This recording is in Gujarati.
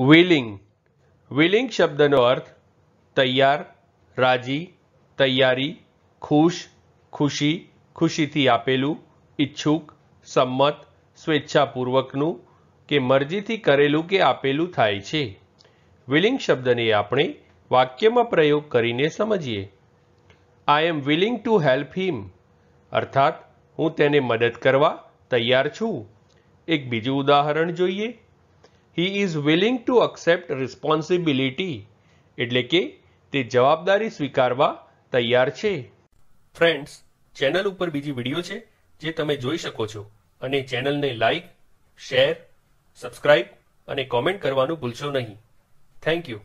વિલિંગ વિલિંગ શબ્દનો અર્થ તૈયાર રાજી તૈયારી ખુશ ખુશી ખુશીથી આપેલું ઈચ્છુક સંમત સ્વેચ્છાપૂર્વકનું કે મરજીથી કરેલું કે આપેલું થાય છે વિલિંગ શબ્દને આપણે વાક્યમાં પ્રયોગ કરીને સમજીએ I am willing to help him અર્થાત હું તેને મદદ કરવા તૈયાર છું એક બીજું ઉદાહરણ જોઈએ he is willing to accept responsibility એટલે કે તે જવાબદારી સ્વીકારવા તૈયાર છે ફ્રેન્ડ્સ ચેનલ ઉપર બીજી વિડીયો છે જે તમે જોઈ શકો છો અને ચેનલને લાઈક શેર સબસ્ક્રાઈબ અને કોમેન્ટ કરવાનું ભૂલશો નહીં થેન્ક યુ